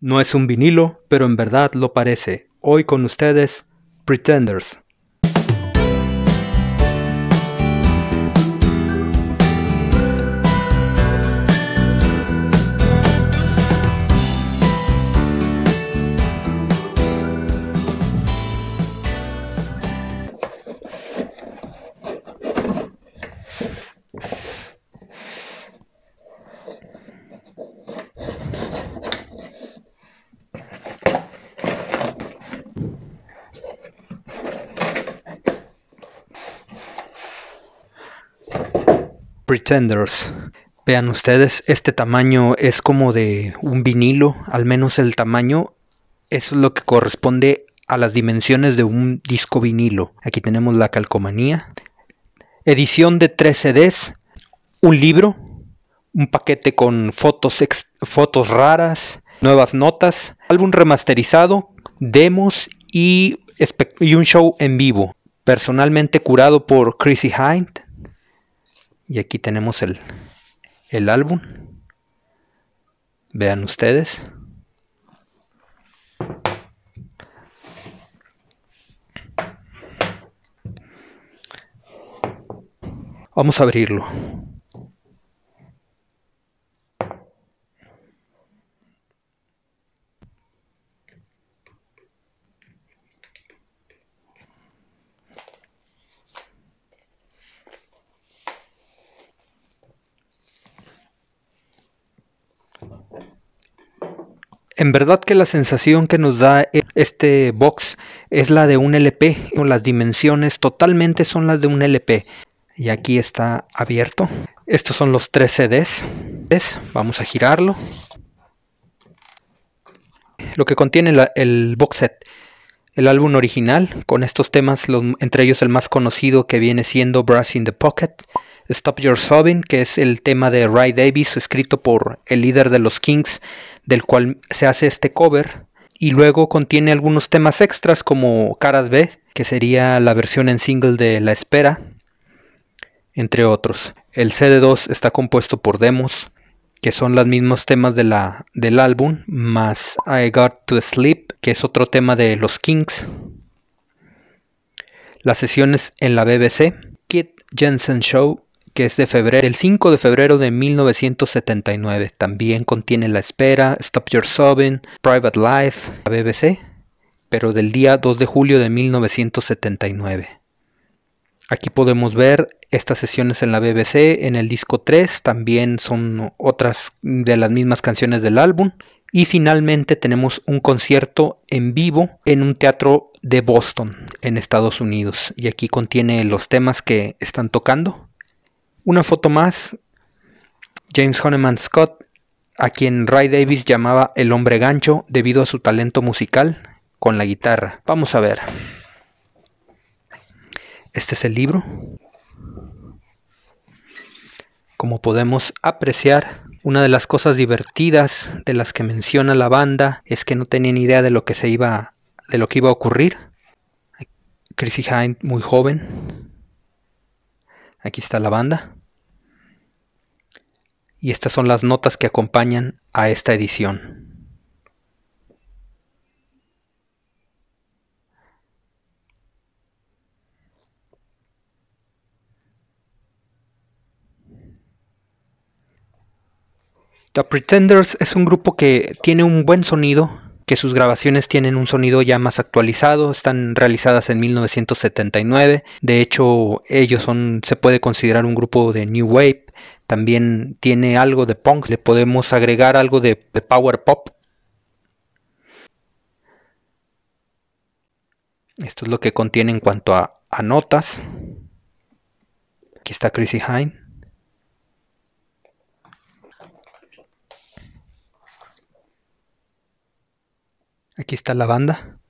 No es un vinilo, pero en verdad lo parece. Hoy con ustedes, Pretenders. Pretenders. Vean ustedes, este tamaño es como de un vinilo, al menos el tamaño es lo que corresponde a las dimensiones de un disco vinilo. Aquí tenemos la calcomanía. Edición de 3 CDs, un libro, un paquete con fotos, fotos raras, nuevas notas, álbum remasterizado, demos y, y un show en vivo, personalmente curado por Chrissy Hind, y aquí tenemos el, el álbum. Vean ustedes. Vamos a abrirlo. En verdad que la sensación que nos da e, este box es la de un LP, las dimensiones totalmente son las de un LP. Y aquí está abierto. Estos son los tres CDs. Vamos a girarlo. Lo que contiene el box set. El álbum original, con estos temas, entre ellos el más conocido que viene siendo Brass in the Pocket. Stop Your Sobbing, que es el tema de Ray Davis, escrito por el líder de los Kings, del cual se hace este cover y luego contiene algunos temas extras como Caras B, que sería la versión en single de La Espera, entre otros. El CD2 está compuesto por demos, que son los mismos temas de la, del álbum, más I Got to Sleep, que es otro tema de los Kings. Las sesiones en la BBC, Kit Jensen Show, que es de febrero, del 5 de febrero de 1979. También contiene La Espera, Stop Your Sobbing, Private Life, la BBC, pero del día 2 de julio de 1979. Aquí podemos ver estas sesiones en la BBC, en el disco 3 también son otras de las mismas canciones del álbum. Y finalmente tenemos un concierto en vivo en un teatro de Boston, en Estados Unidos. Y aquí contiene los temas que están tocando. Una foto más, James Honeyman Scott, a quien Ray Davis llamaba el hombre gancho debido a su talento musical con la guitarra. Vamos a ver. Este es el libro. Como podemos apreciar, una de las cosas divertidas de las que menciona la banda es que no tenían idea de lo que se iba de lo que iba a ocurrir. Chrissy Hind muy joven. Aquí está la banda y estas son las notas que acompañan a esta edición. The Pretenders es un grupo que tiene un buen sonido, que sus grabaciones tienen un sonido ya más actualizado, están realizadas en 1979. De hecho, ellos son se puede considerar un grupo de new wave también tiene algo de punk, le podemos agregar algo de, power pop. Esto es lo que contiene en cuanto a, a notas. Aquí está Chrissy Hine. Aquí está la banda.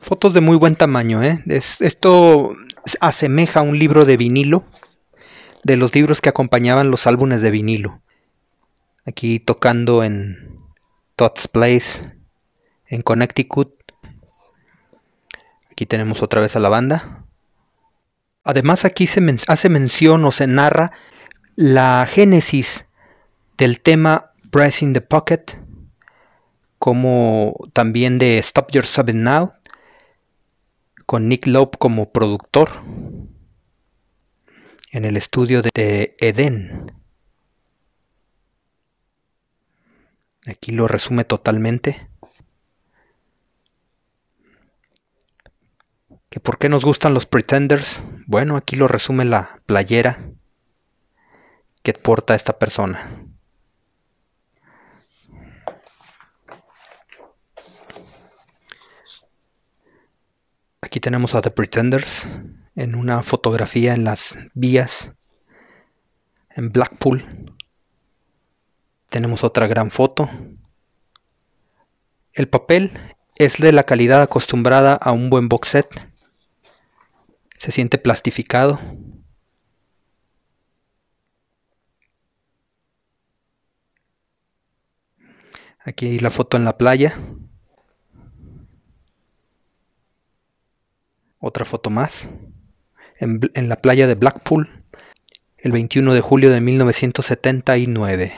Fotos de muy buen tamaño, ¿eh? esto asemeja a un libro de vinilo, de los libros que acompañaban los álbumes de vinilo. Aquí tocando en Todd's Place, en Connecticut. Aquí tenemos otra vez a la banda. Además aquí se hace mención o se narra la génesis del tema Press in the Pocket, como también de Stop Your Sobbing Now, con Nick Lope como productor en el estudio de Eden. Aquí lo resume totalmente. ¿Que por qué nos gustan los pretenders? Bueno, aquí lo resume la playera que porta esta persona. Aquí tenemos a The Pretenders en una fotografía en las vías en Blackpool. Tenemos otra gran foto. El papel es de la calidad acostumbrada a un buen box set. Se siente plastificado. Aquí hay la foto en la playa. Otra foto más. En, la playa de Blackpool, el 21 de julio de 1979.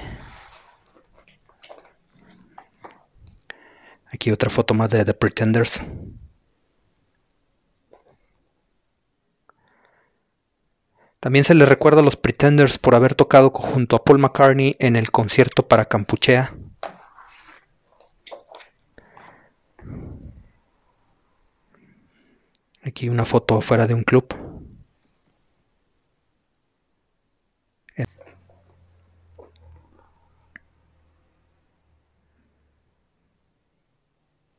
Aquí otra foto más de The Pretenders. También se le recuerda a los Pretenders por haber tocado junto a Paul McCartney en el concierto para Campuchea Aquí una foto afuera de un club.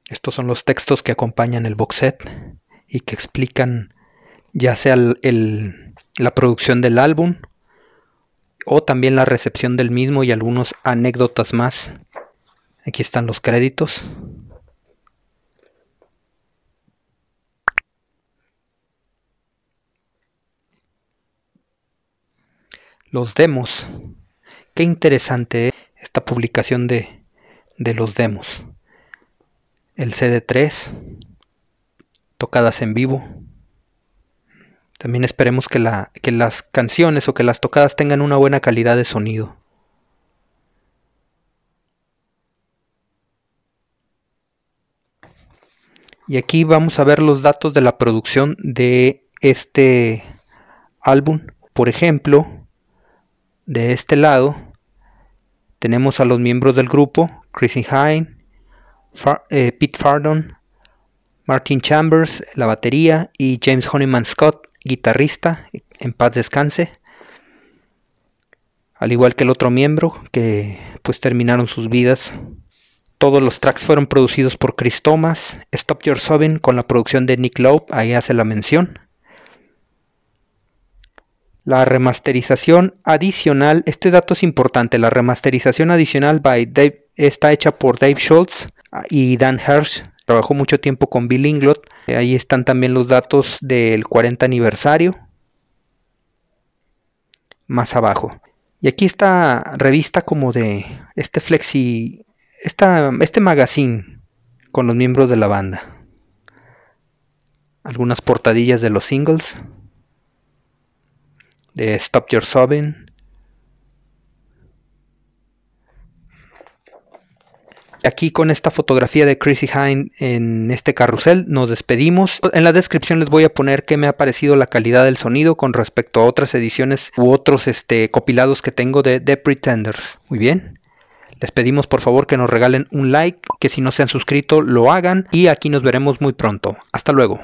Estos son los textos que acompañan el box set y que explican ya sea la producción del álbum o también la recepción del mismo y algunas anécdotas más. Aquí están los créditos. los demos. Qué interesante ¿eh? esta publicación de, los demos. El CD3, tocadas en vivo. También esperemos que, que las canciones o que las tocadas tengan una buena calidad de sonido. Y aquí vamos a ver los datos de la producción de este álbum. Por ejemplo, de este lado tenemos a los miembros del grupo, Chris Hine, eh, Pete Fardon, Martin Chambers, la batería, y James Honeyman Scott, guitarrista, en paz descanse. Al igual que el otro miembro, que pues terminaron sus vidas. Todos los tracks fueron producidos por Chris Thomas. Stop Your Sobbing con la producción de Nick Lowe, ahí hace la mención. La remasterización adicional, este dato es importante, la remasterización adicional by Dave, está hecha por Dave Schultz ah, y Dan Hirsch, trabajó mucho tiempo con Bill Inglot, eh, ahí están también los datos del 40 aniversario, más abajo. Y aquí está revista como de este flexi, este magazine con los miembros de la banda. Algunas portadillas de los singles de Stop Your Sobbing. Aquí con esta fotografía de Chrissy Hine en este carrusel nos despedimos. En la descripción les voy a poner qué me ha parecido la calidad del sonido con respecto a otras ediciones u otros este, copilados que tengo de The Pretenders. Muy bien. Les pedimos por favor que nos regalen un like, que si no se han suscrito lo hagan y aquí nos veremos muy pronto. Hasta luego.